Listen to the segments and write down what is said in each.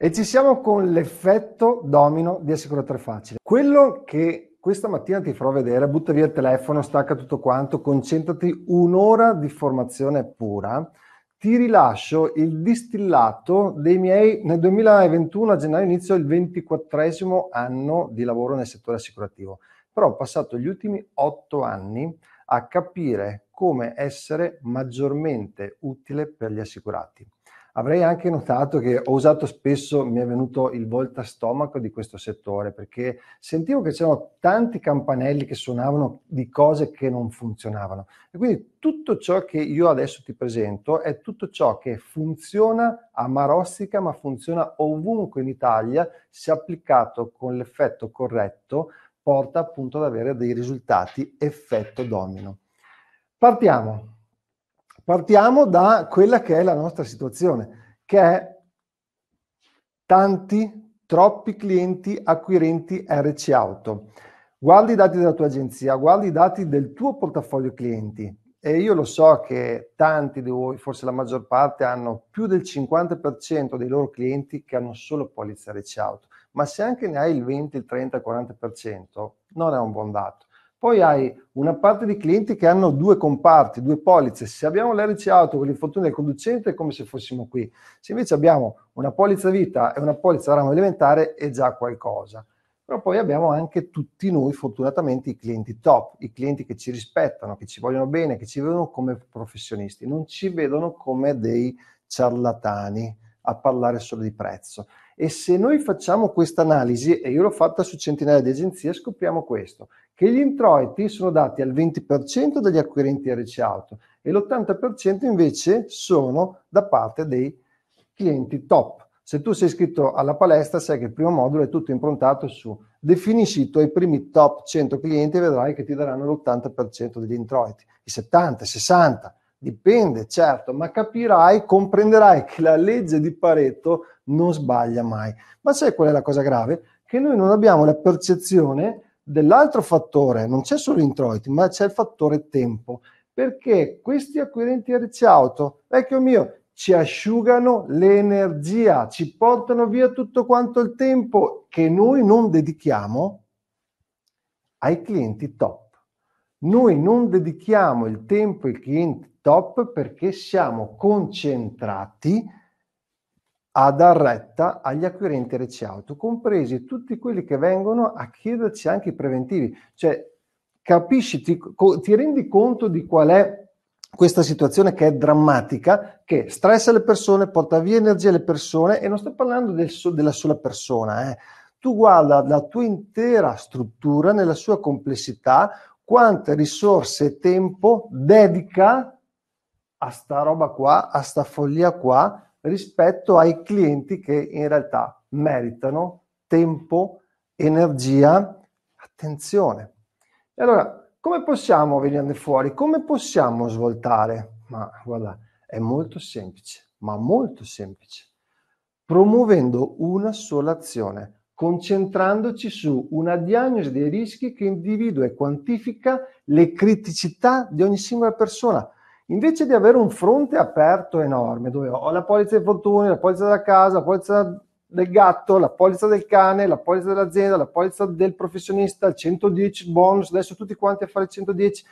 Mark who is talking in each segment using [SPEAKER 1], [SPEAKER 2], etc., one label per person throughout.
[SPEAKER 1] E ci siamo con l'effetto domino di Assicuratore Facile. Quello che questa mattina ti farò vedere, butta via il telefono, stacca tutto quanto, concentrati un'ora di formazione pura. Ti rilascio il distillato dei miei, nel 2021 a gennaio inizio il 24 anno di lavoro nel settore assicurativo, però ho passato gli ultimi otto anni a capire come essere maggiormente utile per gli assicurati Avrei anche notato che ho usato spesso, mi è venuto il volta stomaco di questo settore, perché sentivo che c'erano tanti campanelli che suonavano di cose che non funzionavano. E quindi tutto ciò che io adesso ti presento è tutto ciò che funziona a Marostica, ma funziona ovunque in Italia, se applicato con l'effetto corretto, porta appunto ad avere dei risultati effetto domino. Partiamo. Partiamo da quella che è la nostra situazione, che è tanti, troppi clienti acquirenti RC Auto. Guardi i dati della tua agenzia, guardi i dati del tuo portafoglio clienti e io lo so che tanti di voi, forse la maggior parte, hanno più del 50% dei loro clienti che hanno solo polizza RC Auto, ma se anche ne hai il 20, il 30, il 40%, non è un buon dato. Poi hai una parte di clienti che hanno due comparti, due polizze. Se abbiamo l'RC auto con l'infortunio del conducente è come se fossimo qui. Se invece abbiamo una polizza vita e una polizza ramo elementare è già qualcosa. Però poi abbiamo anche tutti noi, fortunatamente, i clienti top, i clienti che ci rispettano, che ci vogliono bene, che ci vedono come professionisti, non ci vedono come dei ciarlatani a parlare solo di prezzo. E se noi facciamo questa analisi, e io l'ho fatta su centinaia di agenzie, scopriamo questo, che gli introiti sono dati al 20% dagli acquirenti RC Auto e l'80% invece sono da parte dei clienti top. Se tu sei iscritto alla palestra, sai che il primo modulo è tutto improntato su definisci i tuoi primi top 100 clienti e vedrai che ti daranno l'80% degli introiti, i 70, 60, dipende, certo, ma capirai, comprenderai che la legge di Pareto non sbaglia mai. Ma sai qual è la cosa grave? Che noi non abbiamo la percezione dell'altro fattore, non c'è solo introiti, ma c'è il fattore tempo, perché questi acquirenti a Ricci Auto, vecchio mio, ci asciugano l'energia, ci portano via tutto quanto il tempo che noi non dedichiamo ai clienti top. Noi non dedichiamo il tempo ai clienti top perché siamo concentrati a dar retta agli acquirenti RC Auto, compresi tutti quelli che vengono a chiederci anche i preventivi. Cioè, capisci, ti, ti rendi conto di qual è questa situazione che è drammatica, che stressa le persone, porta via energia alle persone, e non sto parlando del della sola persona, eh. tu guarda la tua intera struttura nella sua complessità, quante risorse e tempo dedica a sta roba qua, a sta follia qua, rispetto ai clienti che in realtà meritano tempo, energia, attenzione. E allora, come possiamo venirne fuori? Come possiamo svoltare? Ma guarda, è molto semplice, ma molto semplice. Promuovendo una sola azione, concentrandoci su una diagnosi dei rischi che individua e quantifica le criticità di ogni singola persona Invece di avere un fronte aperto enorme, dove ho la polizza dei fortuni, la polizza della casa, la polizza del gatto, la polizza del cane, la polizza dell'azienda, la polizza del professionista, il 110 bonus, adesso tutti quanti a fare il 110,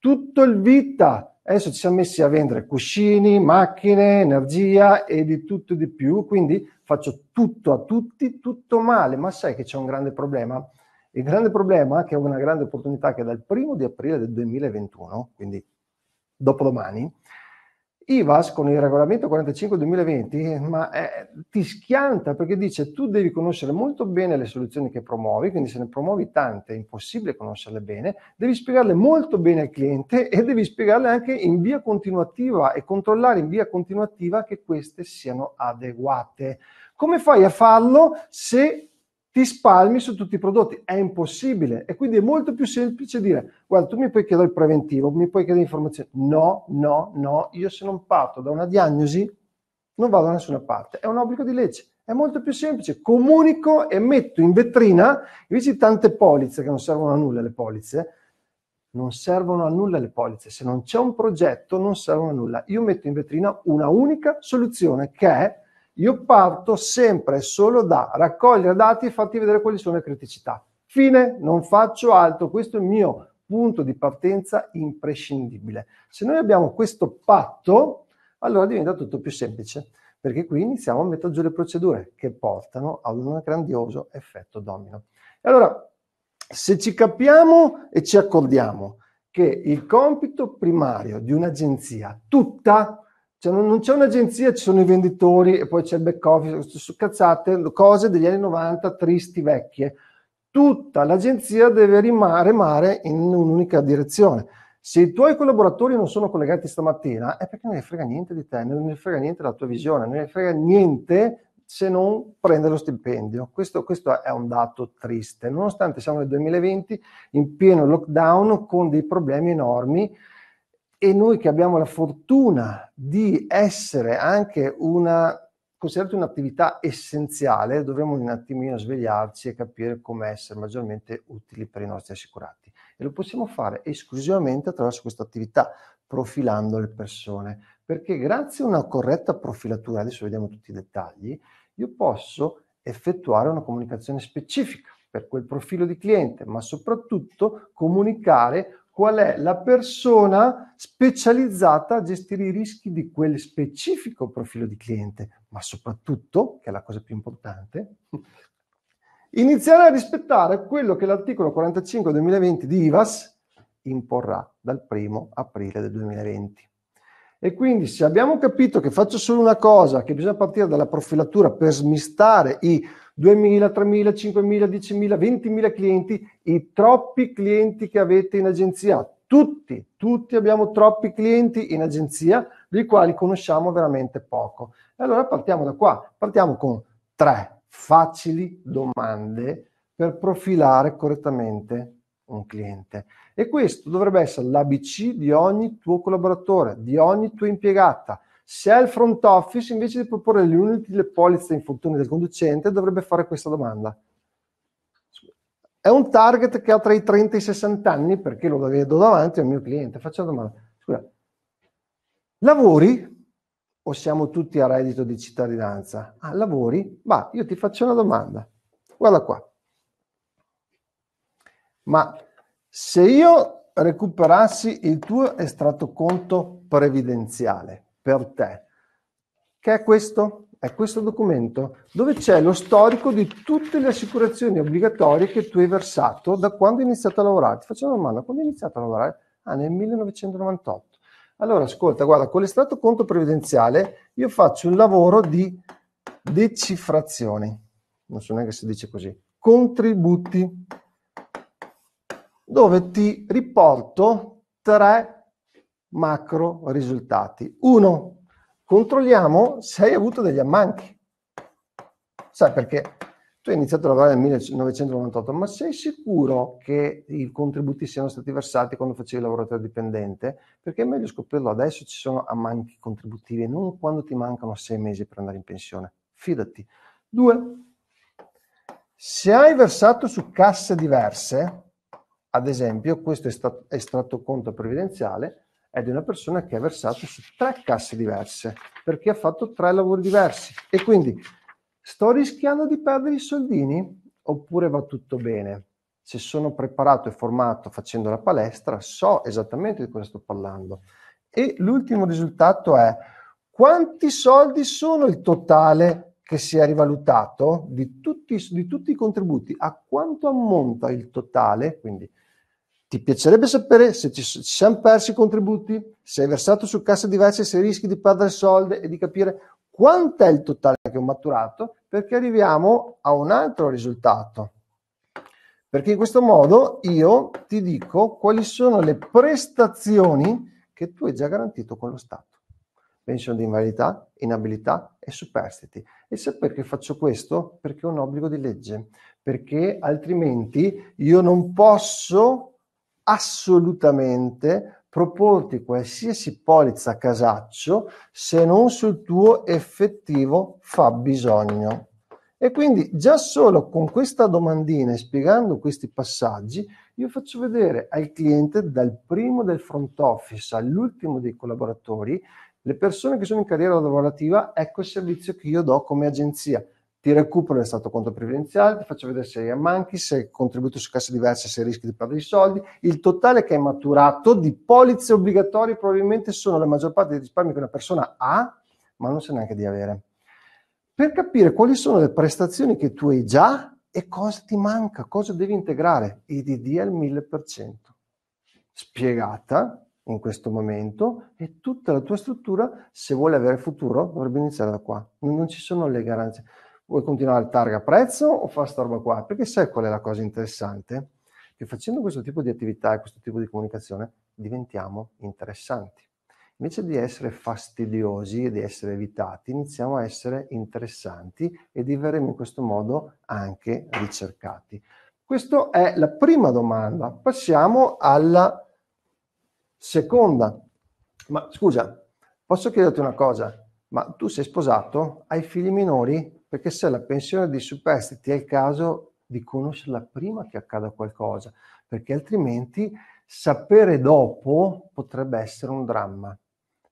[SPEAKER 1] tutto il vita. Adesso ci siamo messi a vendere cuscini, macchine, energia e di tutto e di più, quindi faccio tutto a tutti, tutto male, ma sai che c'è un grande problema? Il grande problema è che è una grande opportunità che dal primo di aprile del 2021, quindi dopodomani, IVAS con il regolamento 45-2020 ma, eh, ti schianta perché dice tu devi conoscere molto bene le soluzioni che promuovi, quindi se ne promuovi tante è impossibile conoscerle bene, devi spiegarle molto bene al cliente e devi spiegarle anche in via continuativa e controllare in via continuativa che queste siano adeguate. Come fai a farlo se ti spalmi su tutti i prodotti. È impossibile. E quindi è molto più semplice dire, guarda, tu mi puoi chiedere il preventivo, mi puoi chiedere informazioni. No, no, no, io se non parto da una diagnosi non vado da nessuna parte. È un obbligo di legge. È molto più semplice. Comunico e metto in vetrina, invece di tante polizze che non servono a nulla le polizze, non servono a nulla le polizze. Se non c'è un progetto non servono a nulla. Io metto in vetrina una unica soluzione che è io parto sempre solo da raccogliere dati e farti vedere quali sono le criticità. Fine, non faccio altro, questo è il mio punto di partenza imprescindibile. Se noi abbiamo questo patto, allora diventa tutto più semplice, perché qui iniziamo a mettere giù le procedure che portano ad un grandioso effetto domino. E allora, se ci capiamo e ci accordiamo che il compito primario di un'agenzia tutta cioè, non, non, c'è un'agenzia, ci sono i venditori e poi c'è il back office, su cazzate, cose degli anni 90 tristi, vecchie. Tutta l'agenzia deve rimare mare in un'unica direzione. Se i tuoi collaboratori non sono collegati stamattina, è perché non ne frega niente di te, non ne frega niente della tua visione, non ne frega niente se non prendere lo stipendio. Questo, questo, è un dato triste, nonostante siamo nel 2020 in pieno lockdown con dei problemi enormi e noi che abbiamo la fortuna di essere anche una considerata un'attività essenziale, dovremmo un attimino svegliarci e capire come essere maggiormente utili per i nostri assicurati. E lo possiamo fare esclusivamente attraverso questa attività, profilando le persone, perché grazie a una corretta profilatura, adesso vediamo tutti i dettagli, io posso effettuare una comunicazione specifica per quel profilo di cliente, ma soprattutto comunicare qual è la persona specializzata a gestire i rischi di quel specifico profilo di cliente, ma soprattutto, che è la cosa più importante, iniziare a rispettare quello che l'articolo 45 2020 di IVAS imporrà dal 1 aprile del 2020. E quindi se abbiamo capito che faccio solo una cosa, che bisogna partire dalla profilatura per smistare i 2.000, 3.000, 5.000, 10.000, 20.000 clienti, i troppi clienti che avete in agenzia. Tutti, tutti abbiamo troppi clienti in agenzia, dei quali conosciamo veramente poco. E allora partiamo da qua, partiamo con tre facili domande per profilare correttamente un cliente. E questo dovrebbe essere l'ABC di ogni tuo collaboratore, di ogni tua impiegata. Se al front office, invece di proporre le l'inutile polizza infortuni del conducente, dovrebbe fare questa domanda. È un target che ha tra i 30 e i 60 anni perché lo vedo davanti al mio cliente. Faccio la domanda. Scusa, lavori? O siamo tutti a reddito di cittadinanza? Ah, lavori? Ma io ti faccio una domanda. Guarda qua. Ma se io recuperassi il tuo estratto conto previdenziale, per te, che è questo, è questo documento, dove c'è lo storico di tutte le assicurazioni obbligatorie che tu hai versato da quando hai iniziato a lavorare. Ti faccio una domanda, quando hai iniziato a lavorare? Ah, nel 1998. Allora, ascolta, guarda, con l'estratto conto previdenziale io faccio un lavoro di decifrazione, non so neanche se dice così, contributi, dove ti riporto tre macro risultati. 1. Controlliamo se hai avuto degli ammanchi. Sai perché? Tu hai iniziato a lavorare nel 1998, ma sei sicuro che i contributi siano stati versati quando facevi il lavoratore dipendente? Perché è meglio scoprirlo adesso, ci sono ammanchi contributivi, non quando ti mancano sei mesi per andare in pensione. Fidati. 2. Se hai versato su casse diverse, ad esempio, questo è stato estratto conto previdenziale, è di una persona che ha versato su tre casse diverse perché ha fatto tre lavori diversi e quindi sto rischiando di perdere i soldini oppure va tutto bene? Se sono preparato e formato facendo la palestra, so esattamente di cosa sto parlando. E l'ultimo risultato è quanti soldi sono il totale che si è rivalutato di tutti, di tutti i contributi, a quanto ammonta il totale, quindi ti piacerebbe sapere se ci, ci siamo persi i contributi, se hai versato su casse diverse, se rischi di perdere soldi e di capire quant'è il totale che ho maturato, perché arriviamo a un altro risultato. Perché in questo modo io ti dico quali sono le prestazioni che tu hai già garantito con lo Stato. Pensione di invalidità, inabilità e superstiti. E se perché faccio questo? Perché è un obbligo di legge, perché altrimenti io non posso assolutamente proporti qualsiasi polizza casaccio se non sul tuo effettivo fabbisogno. E quindi già solo con questa domandina e spiegando questi passaggi, io faccio vedere al cliente dal primo del front office all'ultimo dei collaboratori, le persone che sono in carriera lavorativa, ecco il servizio che io do come agenzia ti recupero il stato conto previdenziale, ti faccio vedere se hai manchi, se hai contributi su casse diverse, se rischi di perdere i soldi. Il totale che hai maturato di polizze obbligatorie probabilmente sono la maggior parte dei risparmi che una persona ha, ma non sa neanche di avere. Per capire quali sono le prestazioni che tu hai già e cosa ti manca, cosa devi integrare. IDD al 1000%. Spiegata in questo momento e tutta la tua struttura, se vuole avere futuro, dovrebbe iniziare da qua. Non ci sono le garanzie vuoi continuare al targa prezzo o fa sta roba qua? Perché sai qual è la cosa interessante? Che facendo questo tipo di attività e questo tipo di comunicazione diventiamo interessanti. Invece di essere fastidiosi e di essere evitati, iniziamo a essere interessanti e diveremo in questo modo anche ricercati. Questa è la prima domanda. Passiamo alla seconda. Ma scusa, posso chiederti una cosa? Ma tu sei sposato? Hai figli minori? perché se la pensione di superstiti è il caso di conoscerla prima che accada qualcosa, perché altrimenti sapere dopo potrebbe essere un dramma.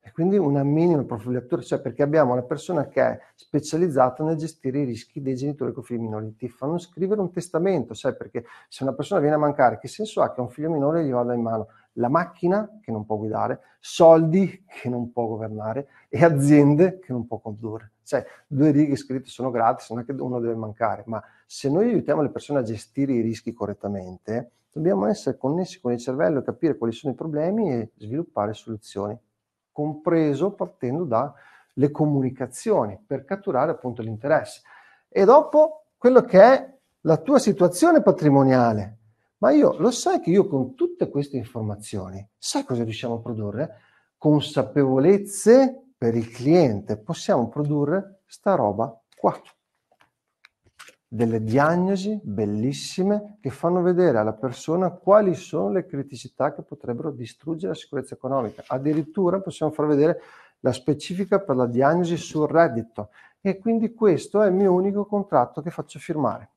[SPEAKER 1] E quindi una minima profilatura, cioè perché abbiamo una persona che è specializzata nel gestire i rischi dei genitori con figli minori. Ti fanno scrivere un testamento, sai, perché se una persona viene a mancare, che senso ha che un figlio minore gli vada in mano? la macchina che non può guidare, soldi che non può governare e aziende che non può condurre. Cioè, due righe scritte sono gratis, non è che uno deve mancare, ma se noi aiutiamo le persone a gestire i rischi correttamente, dobbiamo essere connessi con il cervello e capire quali sono i problemi e sviluppare soluzioni, compreso partendo dalle comunicazioni per catturare appunto l'interesse. E dopo quello che è la tua situazione patrimoniale, ma io lo sai che io con tutte queste informazioni, sai cosa riusciamo a produrre? Consapevolezze per il cliente, possiamo produrre sta roba qua. Delle diagnosi bellissime che fanno vedere alla persona quali sono le criticità che potrebbero distruggere la sicurezza economica. Addirittura possiamo far vedere la specifica per la diagnosi sul reddito e quindi questo è il mio unico contratto che faccio firmare.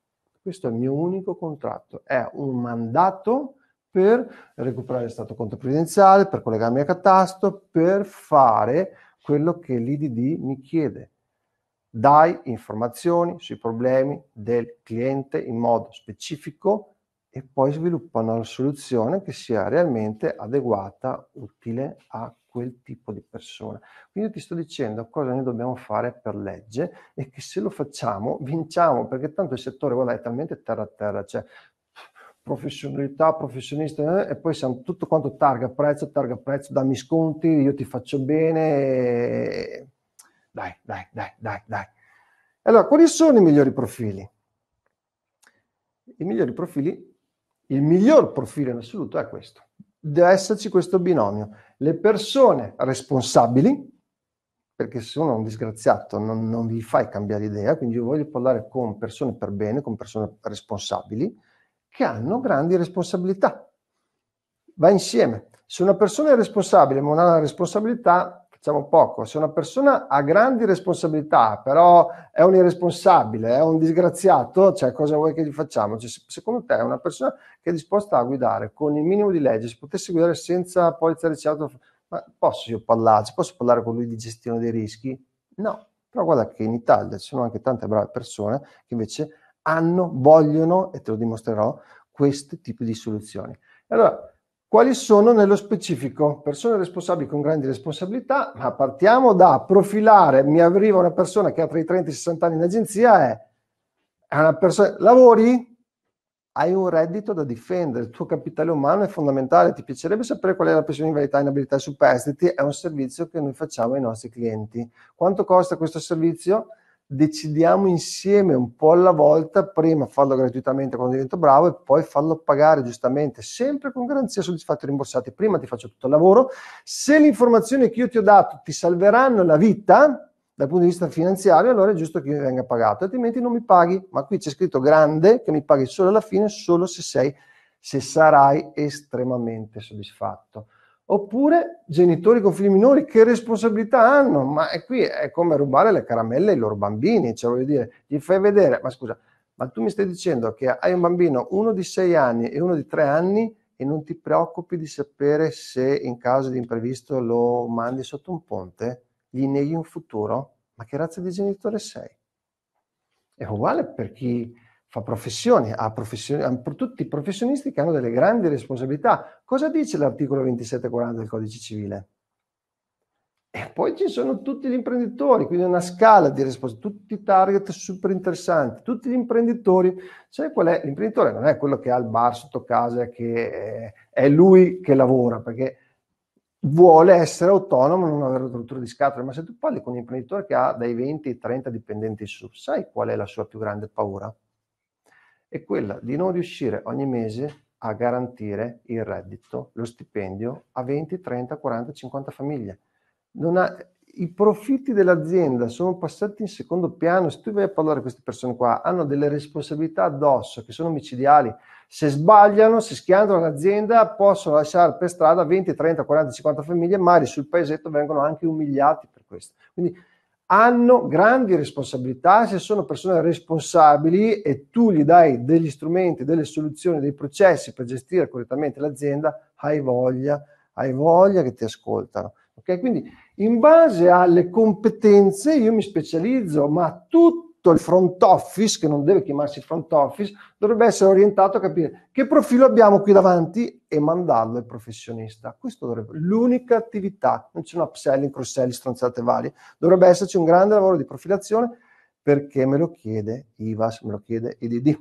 [SPEAKER 1] Questo è il mio unico contratto, è un mandato per recuperare il stato conto previdenziale, per collegarmi a catasto, per fare quello che l'IDD mi chiede. Dai informazioni sui problemi del cliente in modo specifico e poi sviluppa una soluzione che sia realmente adeguata, utile a quel tipo di persona. Quindi io ti sto dicendo cosa noi dobbiamo fare per legge e che se lo facciamo vinciamo, perché tanto il settore guarda, è talmente terra a terra, cioè professionalità, professionista eh, e poi siamo tutto quanto targa prezzo, targa prezzo, dammi sconti, io ti faccio bene, dai, dai, dai, dai, dai. Allora, quali sono i migliori profili? I migliori profili, il miglior profilo in assoluto è questo deve esserci questo binomio. Le persone responsabili, perché se uno è un disgraziato non, non gli fai cambiare idea, quindi io voglio parlare con persone per bene, con persone responsabili, che hanno grandi responsabilità. Va insieme. Se una persona è responsabile ma non ha una responsabilità, Facciamo poco. Se una persona ha grandi responsabilità, però è un irresponsabile, è un disgraziato, cioè cosa vuoi che gli facciamo? Cioè, secondo te una persona che è disposta a guidare con il minimo di legge, se potesse guidare senza polizza ricevuta, ma posso io parlarci? Posso parlare con lui di gestione dei rischi? No. Però guarda che in Italia ci sono anche tante brave persone che invece hanno, vogliono, e te lo dimostrerò, questo tipo di soluzioni. Allora, quali sono nello specifico? Persone responsabili con grandi responsabilità, ma partiamo da profilare, mi arriva una persona che ha tra i 30 e i 60 anni in agenzia, è, è una persona, lavori? Hai un reddito da difendere, il tuo capitale umano è fondamentale, ti piacerebbe sapere qual è la pensione invalidità in abilità superstiti? È un servizio che noi facciamo ai nostri clienti. Quanto costa questo servizio? decidiamo insieme un po' alla volta, prima farlo gratuitamente quando divento bravo e poi farlo pagare giustamente, sempre con garanzia soddisfatti e rimborsati. Prima ti faccio tutto il lavoro, se le informazioni che io ti ho dato ti salveranno la vita dal punto di vista finanziario, allora è giusto che io venga pagato, altrimenti non mi paghi, ma qui c'è scritto grande che mi paghi solo alla fine, solo se sei se sarai estremamente soddisfatto oppure genitori con figli minori che responsabilità hanno? Ma qui è come rubare le caramelle ai loro bambini, cioè voglio dire, gli fai vedere, ma scusa, ma tu mi stai dicendo che hai un bambino uno di sei anni e uno di tre anni e non ti preoccupi di sapere se in caso di imprevisto lo mandi sotto un ponte, gli neghi un futuro? Ma che razza di genitore sei? È uguale per chi fa professione, ha professioni, ha tutti i professionisti che hanno delle grandi responsabilità. Cosa dice l'articolo 2740 del Codice Civile? E poi ci sono tutti gli imprenditori, quindi una scala di risposte, tutti i target super interessanti, tutti gli imprenditori. Sai qual è? L'imprenditore non è quello che ha il bar sotto casa, che eh, è lui che lavora, perché vuole essere autonomo, non avere rottura di scatole, ma se tu parli con un imprenditore che ha dai 20 ai 30 dipendenti su, sai qual è la sua più grande paura? è quella di non riuscire ogni mese a garantire il reddito, lo stipendio a 20, 30, 40, 50 famiglie. Ha, I profitti dell'azienda sono passati in secondo piano. Se tu vai a parlare a queste persone qua, hanno delle responsabilità addosso che sono micidiali. Se sbagliano, se schiantano l'azienda, possono lasciare per strada 20, 30, 40, 50 famiglie, magari sul paesetto vengono anche umiliati per questo. Quindi hanno grandi responsabilità, se sono persone responsabili e tu gli dai degli strumenti, delle soluzioni, dei processi per gestire correttamente l'azienda, hai voglia, hai voglia che ti ascoltano. Okay? Quindi in base alle competenze io mi specializzo, ma tutti tutto il front office, che non deve chiamarsi front office, dovrebbe essere orientato a capire che profilo abbiamo qui davanti e mandarlo al professionista. Questo dovrebbe l'unica attività, non c'è un upselling, cross-selling, stronzate varie. Dovrebbe esserci un grande lavoro di profilazione perché me lo chiede IVAS, me lo chiede IDD.